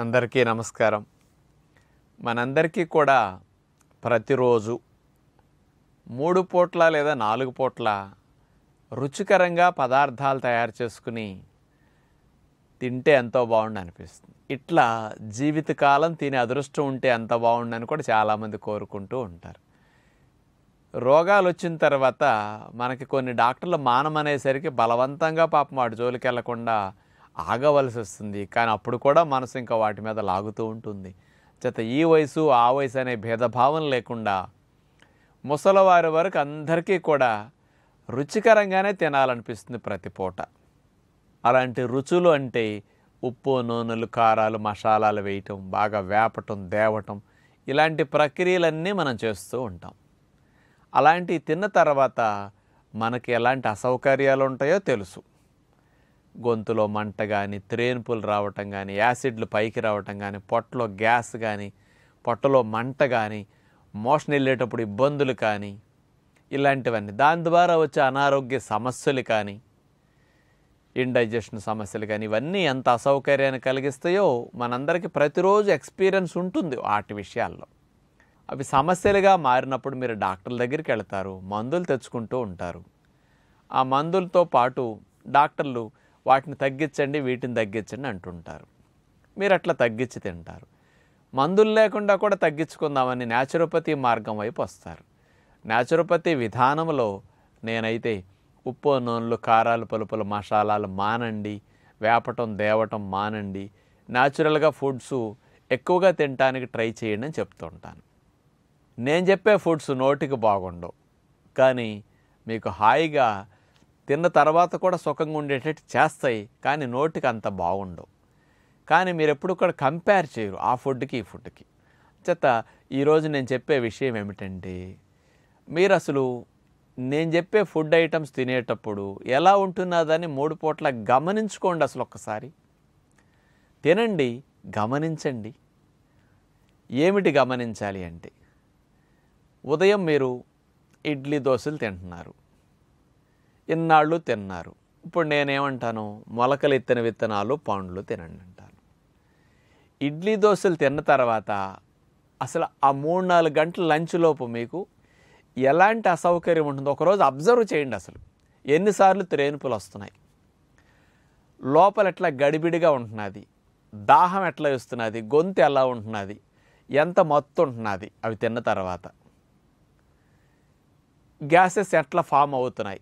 అందరికీ నమస్కారం మనందరికీ కూడా ప్రతిరోజు మూడు పూట్ల లేదా నాలుగు పూట్ల రుచికరంగా పదార్థాలు తయారు చేసుకుని తింటే ఎంతో బాగుండు అనిపిస్తుంది ఇట్లా జీవితకాలం తినే అదృష్టం ఉంటే ఎంత బాగుండని కూడా చాలామంది కోరుకుంటూ ఉంటారు రోగాలు వచ్చిన తర్వాత మనకి కొన్ని డాక్టర్లు మానమనేసరికి బలవంతంగా పాపం వాడి జోలికి వెళ్లకుండా ఆగవలసి వస్తుంది కానీ అప్పుడు కూడా మనసు ఇంకా వాటి మీద లాగుతూ ఉంటుంది చేత ఈ వయసు ఆ వయసు అనే భేదభావం లేకుండా ముసలివారి వరకు అందరికీ కూడా రుచికరంగానే తినాలనిపిస్తుంది ప్రతి పూట అలాంటి రుచులు అంటే ఉప్పు నూనెలు కారాలు మసాలాలు వేయటం బాగా వేపటం దేవటం ఇలాంటి ప్రక్రియలన్నీ మనం చేస్తూ ఉంటాం అలాంటివి తిన్న తర్వాత మనకి ఎలాంటి అసౌకర్యాలు ఉంటాయో తెలుసు గొంతులో మంట కానీ త్రేన్పులు రావటం కానీ యాసిడ్లు పైకి రావటం కానీ పొట్టలో గ్యాస్ కానీ పొట్టలో మంట కానీ మోషన్ వెళ్ళేటప్పుడు ఇబ్బందులు కానీ ఇలాంటివన్నీ దాని ద్వారా వచ్చే అనారోగ్య సమస్యలు కానీ ఇండైజెషన్ సమస్యలు కానీ ఇవన్నీ ఎంత అసౌకర్యాన్ని కలిగిస్తాయో మనందరికీ ప్రతిరోజు ఎక్స్పీరియన్స్ ఉంటుంది వాటి విషయాల్లో అవి సమస్యలుగా మారినప్పుడు మీరు డాక్టర్ల దగ్గరికి వెళ్తారు మందులు తెచ్చుకుంటూ ఉంటారు ఆ మందులతో పాటు డాక్టర్లు వాటిని తగ్గించండి వీటిని తగ్గించండి అంటుంటారు మీరు అట్లా తగ్గించి తింటారు మందులు లేకుండా కూడా తగ్గించుకుందామని న్యాచురోపతి మార్గం వైపు వస్తారు న్యాచురోపతి విధానంలో నేనైతే ఉప్పు నూనెలు కారాలు పలుపులు మసాలాలు మానండి వేపటం దేవటం మానండి న్యాచురల్గా ఫుడ్స్ ఎక్కువగా తినటానికి ట్రై చేయండి అని చెప్తుంటాను నేను చెప్పే ఫుడ్స్ నోటికి బాగుండవు కానీ మీకు హాయిగా తిన్న తర్వాత కూడా సుఖంగా ఉండేటట్టు చేస్తాయి కానీ నోటికి అంత బాగుండవు కానీ మీరు ఎప్పుడు కూడా కంపేర్ చేయరు ఆ ఫుడ్కి ఈ ఫుడ్కి చేత ఈరోజు నేను చెప్పే విషయం ఏమిటంటే మీరు అసలు నేను చెప్పే ఫుడ్ ఐటమ్స్ తినేటప్పుడు ఎలా ఉంటున్నదని మూడు పూట్ల గమనించుకోండి అసలు ఒక్కసారి తినండి గమనించండి ఏమిటి గమనించాలి అంటే ఉదయం మీరు ఇడ్లీ దోశలు తింటున్నారు ఇన్నాళ్ళు తిన్నారు ఇప్పుడు నేనేమంటాను మొలకలు ఎత్తిన విత్తనాలు పండ్లు తినండి అంటాను ఇడ్లీ దోశలు తిన్న తర్వాత అసలు ఆ మూడు నాలుగు గంటల లంచ్ లోపు మీకు ఎలాంటి అసౌకర్యం ఉంటుందో ఒకరోజు అబ్జర్వ్ చేయండి అసలు ఎన్నిసార్లు త్రేనుపులు వస్తున్నాయి లోపల ఎట్లా గడిబిడిగా ఉంటున్నది దాహం ఎట్లా ఇస్తున్నది గొంతు ఎలా ఉంటున్నది ఎంత మత్తు ఉంటున్నది అవి తిన్న తర్వాత గ్యాసెస్ ఎట్లా ఫామ్ అవుతున్నాయి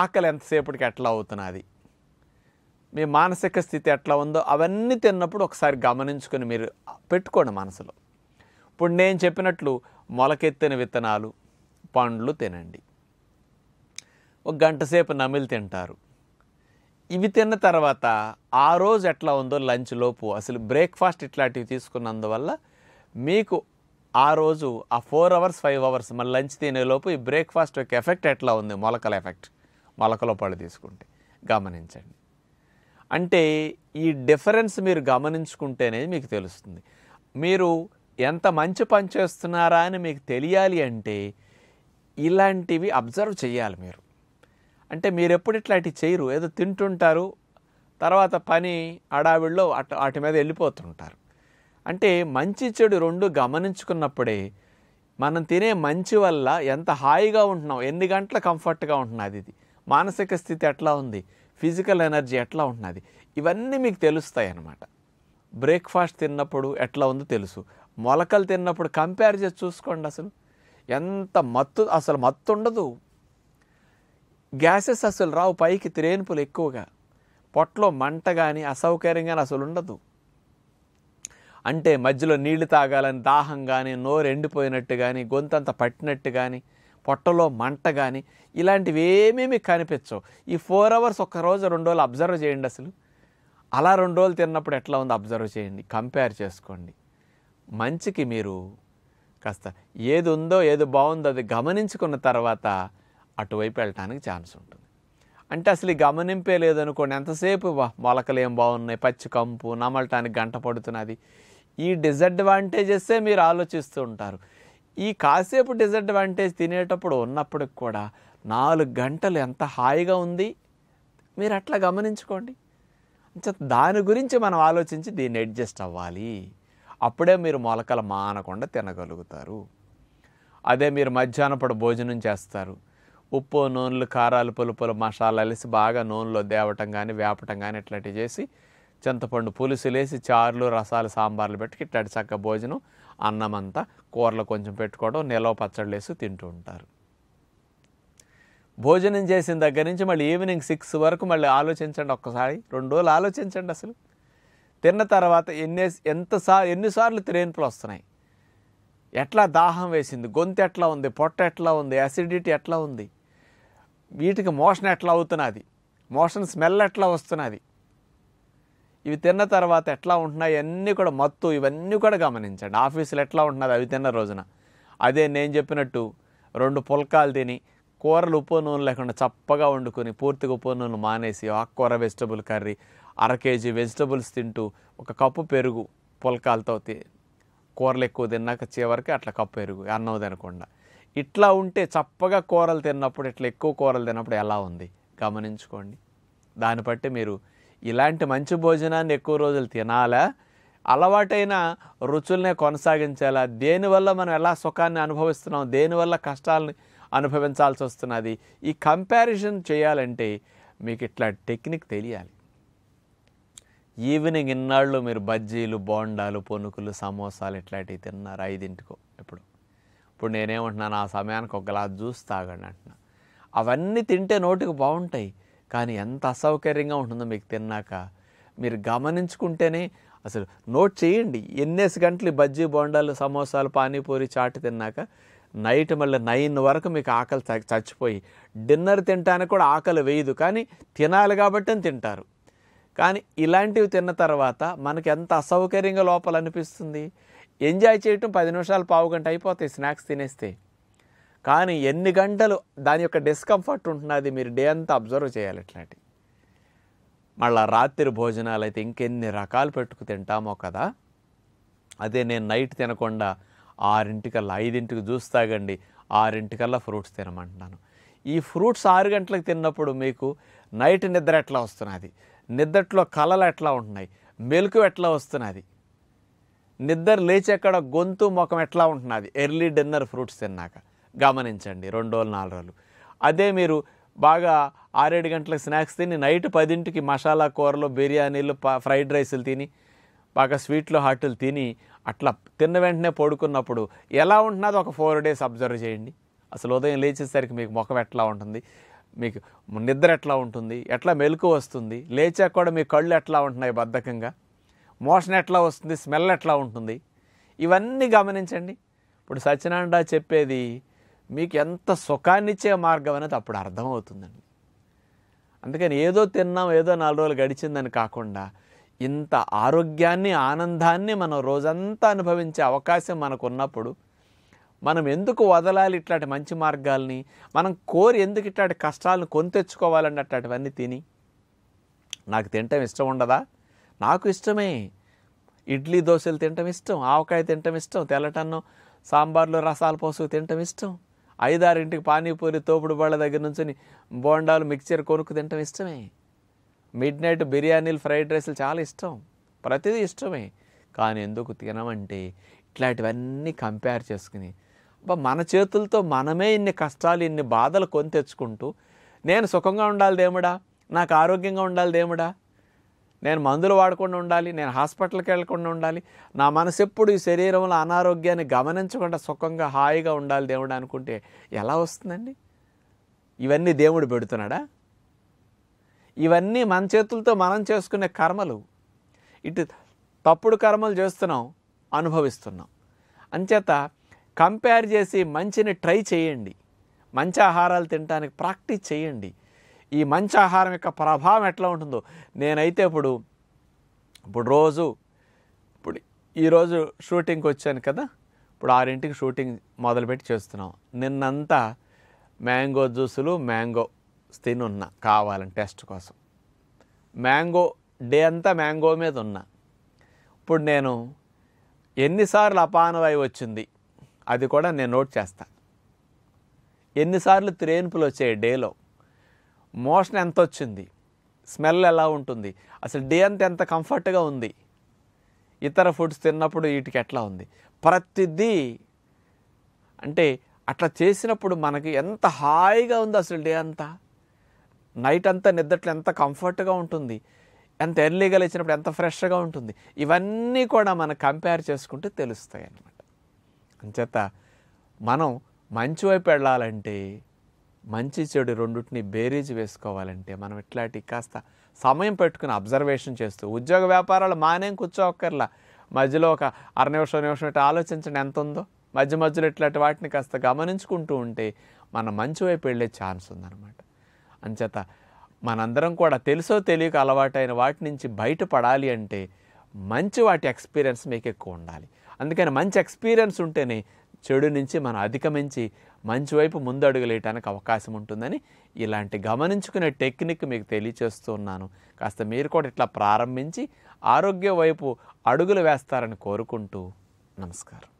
ఆకలి ఎంతసేపటికి ఎట్లా అవుతున్నది మీ మానసిక స్థితి ఎట్లా ఉందో అవన్నీ తిన్నప్పుడు ఒకసారి గమనించుకొని మీరు పెట్టుకోండి మనసులో ఇప్పుడు నేను చెప్పినట్లు మొలకెత్తిన విత్తనాలు పండ్లు తినండి ఒక గంట సేపు నమిలి తింటారు ఇవి తిన్న తర్వాత ఆ రోజు ఎట్లా ఉందో లంచ్ లోపు అసలు బ్రేక్ఫాస్ట్ ఇట్లాంటివి తీసుకున్నందువల్ల మీకు ఆ రోజు ఆ ఫోర్ అవర్స్ ఫైవ్ అవర్స్ మళ్ళీ లంచ్ తినేలోపు ఈ బ్రేక్ఫాస్ట్ యొక్క ఎఫెక్ట్ ఎట్లా ఉంది మొలకల ఎఫెక్ట్ మొలకల పళ్ళు తీసుకుంటే గమనించండి అంటే ఈ డిఫరెన్స్ మీరు గమనించుకుంటేనే మీకు తెలుస్తుంది మీరు ఎంత మంచి పని చేస్తున్నారా అని మీకు తెలియాలి అంటే ఇలాంటివి అబ్జర్వ్ చేయాలి మీరు అంటే మీరు ఎప్పుడు అటు చేయరు ఏదో తింటుంటారు తర్వాత పని అడావిడిలో అటు వాటి మీద వెళ్ళిపోతుంటారు అంటే మంచి చెడు రెండు గమనించుకున్నప్పుడే మనం తినే మంచి వల్ల ఎంత హాయిగా ఉంటున్నాం ఎన్ని గంటల కంఫర్ట్గా ఉంటున్నది ఇది మానసిక స్థితి ఎట్లా ఉంది ఫిజికల్ ఎనర్జీ ఎట్లా ఉంటుంది ఇవన్నీ మీకు తెలుస్తాయి అన్నమాట బ్రేక్ఫాస్ట్ తిన్నప్పుడు ఎట్లా ఉందో తెలుసు మొలకలు తిన్నప్పుడు కంపేర్ చేసి చూసుకోండి అసలు ఎంత మత్తు అసలు మత్తు ఉండదు గ్యాసెస్ అసలు రావు పైకి త్రేన్పులు ఎక్కువగా పొట్టలో మంట కానీ అసౌకర్యం కానీ అసలు ఉండదు అంటే మధ్యలో నీళ్లు తాగాలని దాహం కానీ నోరు ఎండిపోయినట్టు కానీ గొంతంత పట్టినట్టు కానీ పొట్టలో మంట కానీ ఇలాంటివి ఏమేమి కనిపించవు ఈ ఫోర్ అవర్స్ ఒక రోజు రెండు రోజులు అబ్జర్వ్ చేయండి అసలు అలా రెండు రోజులు తిన్నప్పుడు ఎట్లా ఉందో అబ్జర్వ్ చేయండి కంపేర్ చేసుకోండి మంచికి మీరు కాస్త ఏది ఉందో ఏది బాగుందో అది గమనించుకున్న తర్వాత అటువైపు వెళ్ళటానికి ఛాన్స్ ఉంటుంది అంటే అసలు గమనింపే లేదనుకోండి ఎంతసేపు మొలకలు ఏం బాగున్నాయి పచ్చి కంపు నమలటానికి గంట పడుతున్నది ఈ డిసడ్వాంటేజెస్సే మీరు ఆలోచిస్తూ ఉంటారు ఈ కాసేపు డిసడ్వాంటేజ్ తినేటప్పుడు ఉన్నప్పటికి కూడా నాలుగు గంటలు ఎంత హాయిగా ఉంది మీరు అట్లా గమనించుకోండి దాని గురించి మనం ఆలోచించి దీన్ని అడ్జస్ట్ అవ్వాలి అప్పుడే మీరు మొలకలు మానకుండా తినగలుగుతారు అదే మీరు మధ్యాహ్నం భోజనం చేస్తారు ఉప్పు నూనెలు కారాలు పులుపులు మసాలా వేసి బాగా నూనెలో దేవటం కానీ వేపటం కానీ ఇట్లాంటివి చేసి చింతపండు పులుసులేసి చారులు రసాలు సాంబార్లు పెట్టి ఇట్లాంటి చక్క భోజనం అన్నమంతా కూరలు కొంచెం పెట్టుకోవడం నిలవ పచ్చళ్ళు వేసి తింటూ ఉంటారు భోజనం చేసిన దగ్గర నుంచి మళ్ళీ ఈవినింగ్ సిక్స్ వరకు మళ్ళీ ఆలోచించండి ఒక్కసారి రెండు రోజులు ఆలోచించండి అసలు తిన్న తర్వాత ఎన్ని సా ఎన్నిసార్లు త్రేన్పులు వస్తున్నాయి ఎట్లా దాహం వేసింది గొంతు ఎట్లా ఉంది పొట్ట ఎట్లా ఉంది అసిడిటీ ఎట్లా ఉంది వీటికి మోషన్ ఎట్లా అవుతున్నది మోషన్ స్మెల్ ఎట్లా వస్తున్నది ఇవి తిన్న తర్వాత ఎట్లా ఉంటున్నాయి అన్నీ కూడా మత్తు ఇవన్నీ కూడా గమనించండి ఆఫీసులు ఎట్లా ఉంటున్నారు అవి తిన్న రోజున అదే నేను చెప్పినట్టు రెండు పుల్కాలు తిని కూరలు ఉప్పు నూనె లేకుండా చప్పగా వండుకొని పూర్తిగా ఉప్పు నూనె మానేసి ఆకుకూర వెజిటబుల్ కర్రీ అర కేజీ వెజిటబుల్స్ తింటూ ఒక కప్పు పెరుగు పుల్కాలతో కూరలు ఎక్కువ తిన్నాక చివరికి అట్లా కప్పు పెరుగు అన్నం తినకుండా ఇట్లా ఉంటే చప్పగా కూరలు తిన్నప్పుడు ఇట్లా ఎక్కువ కూరలు తిన్నప్పుడు ఎలా ఉంది గమనించుకోండి దాన్ని బట్టి మీరు ఇలాంటి మంచి భోజనాన్ని ఎక్కువ రోజులు తినాలా అలవాటైన రుచుల్నే కొనసాగించాలా దేనివల్ల మనం ఎలా సుఖాన్ని అనుభవిస్తున్నాం దేనివల్ల కష్టాలని అనుభవించాల్సి వస్తున్నది ఈ కంపారిజన్ చేయాలంటే మీకు ఇట్లా టెక్నిక్ తెలియాలి ఈవినింగ్ ఇన్నాళ్ళు మీరు బజ్జీలు బోండాలు పొనుకులు సమోసాలు ఇట్లాంటివి తిన్నారు ఐదింటికో ఇప్పుడు ఇప్పుడు నేనేమంటున్నాను ఆ సమయానికి ఒక గ్లాస్ జ్యూస్ తాగండి అంటున్నా అవన్నీ తింటే నోటికి బాగుంటాయి కానీ ఎంత అసౌకర్యంగా ఉంటుందో మీకు తిన్నాక మీరు గమనించుకుంటేనే అసలు నోట్ చేయండి ఎన్నేసి గంటలు బజ్జీ బొండాలు సమోసాలు పానీపూరి చాట్ తిన్నాక నైట్ మళ్ళీ నైన్ వరకు మీకు ఆకలి చచ్చిపోయి డిన్నర్ తినడానికి కూడా ఆకలి వేయదు కానీ తినాలి కాబట్టి తింటారు కానీ ఇలాంటివి తిన్న తర్వాత మనకి ఎంత అసౌకర్యంగా లోపల అనిపిస్తుంది ఎంజాయ్ చేయటం పది నిమిషాలు పావు గంట అయిపోతాయి స్నాక్స్ తినేస్తే కానీ ఎన్ని గంటలు దాని యొక్క డిస్కంఫర్ట్ ఉంటున్నది మీరు డే అంతా అబ్జర్వ్ చేయాలి ఇట్లాంటి మళ్ళా రాత్రి భోజనాలు అయితే ఇంకెన్ని రకాలు పెట్టుకు తింటామో కదా అదే నేను నైట్ తినకుండా ఆరింటికల్లా ఐదింటికి జ్యూస్ తాగండి ఆరింటికల్లా ఫ్రూట్స్ తినమంటున్నాను ఈ ఫ్రూట్స్ ఆరు గంటలకు తిన్నప్పుడు మీకు నైట్ నిద్ర ఎట్లా వస్తున్నది నిద్రట్లో కళలు ఎట్లా ఉంటున్నాయి మెలకు ఎట్లా వస్తున్నది నిద్ర లేచి అక్కడ గొంతు ముఖం ఎట్లా ఉంటున్నది ఎర్లీ డిన్నర్ ఫ్రూట్స్ తిన్నాక గమనించండి రెండు రోజులు నాలుగు రోజులు అదే మీరు బాగా ఆరేడు గంటలకు స్నాక్స్ తిని నైట్ పదింటికి మసాలా కూరలు బిర్యానీలు ఫ్రైడ్ రైస్లు తిని బాగా స్వీట్లు హాట్లు తిని అట్లా తిన్న వెంటనే పడుకున్నప్పుడు ఎలా ఉంటున్నదో ఒక ఫోర్ డేస్ అబ్జర్వ్ చేయండి అసలు ఉదయం లేచేసరికి మీకు ముఖం ఎట్లా ఉంటుంది మీకు నిద్ర ఎట్లా ఉంటుంది ఎట్లా మెలకు వస్తుంది లేచాక కూడా మీ కళ్ళు ఎట్లా ఉంటున్నాయి బద్ధకంగా మోషన్ ఎట్లా వస్తుంది స్మెల్ ఎట్లా ఉంటుంది ఇవన్నీ గమనించండి ఇప్పుడు సత్యనారాయణ చెప్పేది మీకు ఎంత సుఖాన్నిచ్చే మార్గం అనేది అప్పుడు అర్థమవుతుందండి అందుకని ఏదో తిన్నాం ఏదో నాలుగు రోజులు గడిచిందని కాకుండా ఇంత ఆరోగ్యాన్ని ఆనందాన్ని మనం రోజంతా అనుభవించే అవకాశం మనకు ఉన్నప్పుడు మనం ఎందుకు వదలాలి ఇట్లాంటి మంచి మార్గాల్ని మనం కోరి ఎందుకు ఇట్లాంటి కష్టాలను కొని తెచ్చుకోవాలండి అట్లాంటివన్నీ తిని నాకు తినటం ఇష్టం ఉండదా నాకు ఇష్టమే ఇడ్లీ దోశలు తినటం ఇష్టం ఆవకాయ తినటం ఇష్టం తెల్లటన్నం సాంబార్లు రసాల పోసుకు తినటం ఇష్టం ఐదారింటికి పానీపూరి తోపుడు వాళ్ళ దగ్గర నుంచి బోండాలు మిక్చర్ కొనుక్కు తినటం ఇష్టమే మిడ్ నైట్ బిర్యానీలు ఫ్రైడ్ రైస్లు చాలా ఇష్టం ప్రతిదీ ఇష్టమే కానీ ఎందుకు తినమంటే ఇట్లాంటివన్నీ కంపేర్ చేసుకుని అబ్బా మన చేతులతో మనమే ఇన్ని కష్టాలు ఇన్ని బాధలు కొని తెచ్చుకుంటూ నేను సుఖంగా ఉండాలి దేముడా నాకు ఆరోగ్యంగా ఉండాలి దేముడా నేను మందులు వాడకుండా ఉండాలి నేను హాస్పిటల్కి వెళ్ళకుండా ఉండాలి నా మనసు ఎప్పుడు ఈ శరీరంలో అనారోగ్యాన్ని గమనించకుండా సుఖంగా హాయిగా ఉండాలి దేవుడు అనుకుంటే ఎలా వస్తుందండి ఇవన్నీ దేవుడు పెడుతున్నాడా ఇవన్నీ మన చేతులతో మనం చేసుకునే కర్మలు ఇటు తప్పుడు కర్మలు చేస్తున్నాం అనుభవిస్తున్నాం అంచేత కంపేర్ చేసి మంచిని ట్రై చేయండి మంచి ఆహారాలు తినడానికి ప్రాక్టీస్ చేయండి ఈ మంచి ఆహారం యొక్క ప్రభావం ఎట్లా ఉంటుందో నేనైతే ఇప్పుడు ఇప్పుడు రోజు ఇప్పుడు ఈరోజు షూటింగ్కి వచ్చాను కదా ఇప్పుడు ఆరింటికి షూటింగ్ మొదలుపెట్టి చేస్తున్నాం నిన్నంతా మ్యాంగో జ్యూసులు మ్యాంగో ఉన్నా కావాలని టెస్ట్ కోసం మ్యాంగో డే అంతా మ్యాంగో మీద ఉన్నా ఇప్పుడు నేను ఎన్నిసార్లు అపానవాయి వచ్చింది అది కూడా నేను నోట్ చేస్తాను ఎన్నిసార్లు త్రేన్పులు వచ్చాయి డేలో మోషన్ ఎంత వచ్చింది స్మెల్ ఎలా ఉంటుంది అసలు డే అంతా ఎంత కంఫర్ట్గా ఉంది ఇతర ఫుడ్స్ తిన్నప్పుడు వీటికి ఎట్లా ఉంది ప్రతిదీ అంటే అట్లా చేసినప్పుడు మనకి ఎంత హాయిగా ఉంది అసలు డే అంతా నైట్ అంతా నిద్రట్లో ఎంత కంఫర్ట్గా ఉంటుంది ఎంత ఎర్లీగా లేచినప్పుడు ఎంత ఫ్రెష్గా ఉంటుంది ఇవన్నీ కూడా మనం కంపేర్ చేసుకుంటే తెలుస్తాయి అన్నమాట అంచేత మనం మంచి వైపు వెళ్ళాలంటే మంచి చెడు రెండింటిని బేరీజ్ వేసుకోవాలంటే మనం ఇట్లాంటి కాస్త సమయం పెట్టుకుని అబ్జర్వేషన్ చేస్తూ ఉద్యోగ వ్యాపారాలు మానేం కూర్చోక్కర్లా మధ్యలో ఒక అర నిమిషం నిమిషం ఇట్లా ఆలోచించండి ఎంత ఉందో మధ్య మధ్యలో ఇట్లాంటి వాటిని కాస్త గమనించుకుంటూ ఉంటే మన మంచి వైపు వెళ్ళే ఛాన్స్ ఉందన్నమాట అంచేత మనందరం కూడా తెలుసో తెలియక అలవాటైన వాటి నుంచి బయటపడాలి అంటే మంచి వాటి ఎక్స్పీరియన్స్ మీకు ఎక్కువ ఉండాలి అందుకని మంచి ఎక్స్పీరియన్స్ ఉంటేనే చెడు నుంచి మనం అధిగమించి మంచి వైపు అడుగులేయటానికి అవకాశం ఉంటుందని ఇలాంటి గమనించుకునే టెక్నిక్ మీకు తెలియచేస్తున్నాను కాస్త మీరు కూడా ఇట్లా ప్రారంభించి ఆరోగ్య వైపు అడుగులు వేస్తారని కోరుకుంటూ నమస్కారం